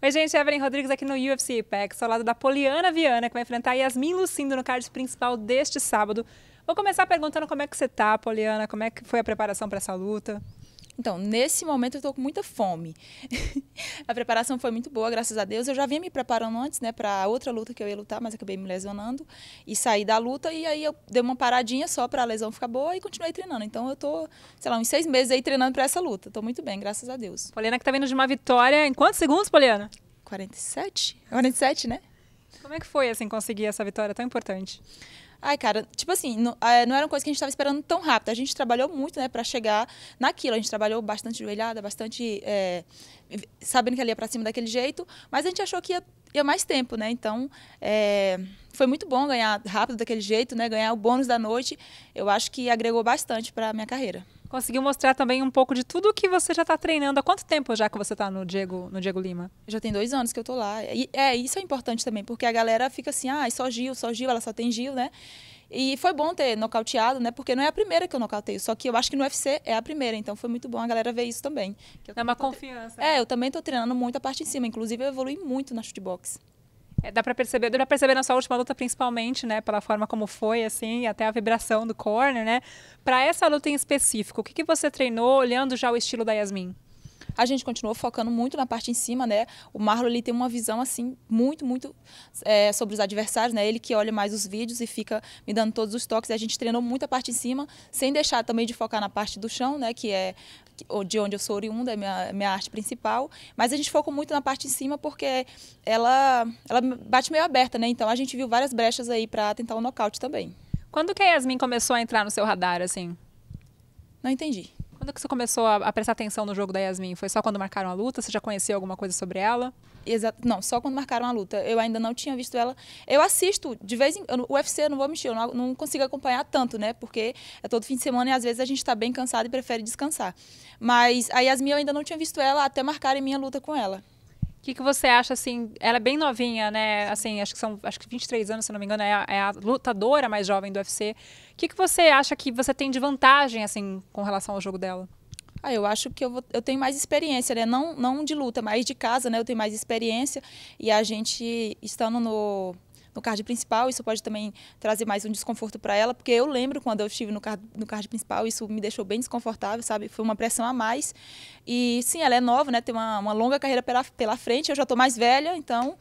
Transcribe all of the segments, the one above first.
Oi, gente, é Evelyn Rodrigues aqui no UFC Apex, ao lado da Poliana Viana, que vai enfrentar Yasmin Lucindo no card principal deste sábado. Vou começar perguntando como é que você tá, Poliana, como é que foi a preparação para essa luta? Então, nesse momento eu estou com muita fome. a preparação foi muito boa, graças a Deus. Eu já vinha me preparando antes, né, para outra luta que eu ia lutar, mas acabei me lesionando e saí da luta e aí eu dei uma paradinha só para a lesão ficar boa e continuei treinando. Então eu tô, sei lá, uns seis meses aí treinando para essa luta. Estou muito bem, graças a Deus. Poliana que está vindo de uma vitória em quantos segundos, Poliana? 47? 47, né? Como é que foi, assim, conseguir essa vitória tão importante? Ai, cara, tipo assim, não, é, não, era uma coisa que a gente estava esperando tão rápido. A gente trabalhou muito, né, para chegar naquilo. A gente trabalhou bastante joelhada, bastante é, sabendo que ela ia para cima daquele jeito, mas a gente achou que ia, ia mais tempo, né? Então, é, foi muito bom ganhar rápido daquele jeito, né? Ganhar o bônus da noite, eu acho que agregou bastante para minha carreira. Conseguiu mostrar também um pouco de tudo que você já está treinando. Há quanto tempo já que você está no Diego, no Diego Lima? Já tem dois anos que eu estou lá. E, é, isso é importante também, porque a galera fica assim, ah, só Gil, só Gil, ela só tem Gil, né? E foi bom ter nocauteado, né? Porque não é a primeira que eu nocauteio. Só que eu acho que no UFC é a primeira. Então foi muito bom a galera ver isso também. é uma confiança. É, eu também estou treinando muito a parte em cima. Inclusive, eu evolui muito na chute box. É, dá para perceber, dá pra perceber na sua última luta principalmente, né, pela forma como foi, assim, até a vibração do corner, né? Para essa luta em específico, o que, que você treinou olhando já o estilo da Yasmin? A gente continuou focando muito na parte em cima, né? O Marlon ele tem uma visão assim muito, muito é, sobre os adversários, né? Ele que olha mais os vídeos e fica me dando todos os toques. A gente treinou muito a parte em cima, sem deixar também de focar na parte do chão, né? Que é de onde eu sou oriunda, é minha, minha arte principal. Mas a gente focou muito na parte em cima porque ela, ela bate meio aberta, né? Então a gente viu várias brechas aí para tentar o um nocaute também. Quando que a Yasmin começou a entrar no seu radar, assim? Não entendi quando que você começou a, a, prestar atenção no jogo da Yasmin? Foi só quando marcaram a luta? Você já conhecia alguma coisa sobre ela? Exato. Não, só quando marcaram a luta. Eu ainda não tinha visto ela. Eu assisto de vez em quando. UFC, não vou mentir, eu não, não, consigo acompanhar tanto, né? Porque é todo fim de semana e às vezes a gente está bem cansado e prefere descansar. Mas a Yasmin eu ainda não tinha visto ela até marcarem minha luta com ela que, que você acha, assim, ela é bem novinha, né? Assim, acho que são acho que 23 anos, se não me engano, é a, é a lutadora mais jovem do UFC. O que, que você acha que você tem de vantagem, assim, com relação ao jogo dela? Ah, eu acho que eu, vou, eu tenho mais experiência, né? Não, não de luta, mas de casa, né? Eu tenho mais experiência. E a gente, estando no, no card principal. Isso pode também trazer mais um desconforto para ela, porque eu lembro quando eu estive no card, no card principal, isso me deixou bem desconfortável, sabe? Foi uma pressão a mais. E sim, ela é nova, né? Tem uma, uma longa carreira pela, pela frente. Eu já estou mais velha, então.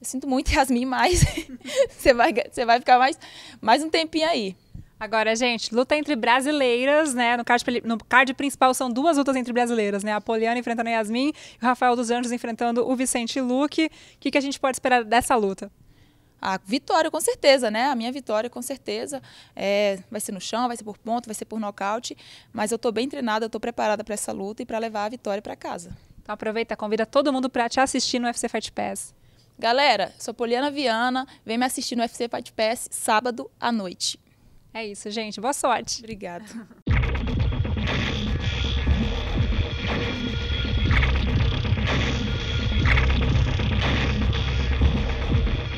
Eu sinto muito, Yasmin, mas você vai, você vai ficar mais, mais um tempinho aí. Agora, gente, luta entre brasileiras, né? No card, no card principal são duas lutas entre brasileiras, né? A Poliana enfrentando a Yasmin e o Rafael dos Anjos enfrentando o Vicente Luque. O que, que a gente pode esperar dessa luta? a vitória, com certeza, né? A minha vitória, com certeza. É, vai ser no chão, vai ser por ponto, vai ser por nocaute. Mas eu estou bem treinada, estou preparada para essa luta e para levar a vitória para casa. Então aproveita, convida todo mundo para te assistir no UFC Fight Pass. Galera, sou Poliana Viana, vem me assistir no UFC Fight Pass sábado à noite. É isso, gente. Boa sorte. Obrigada.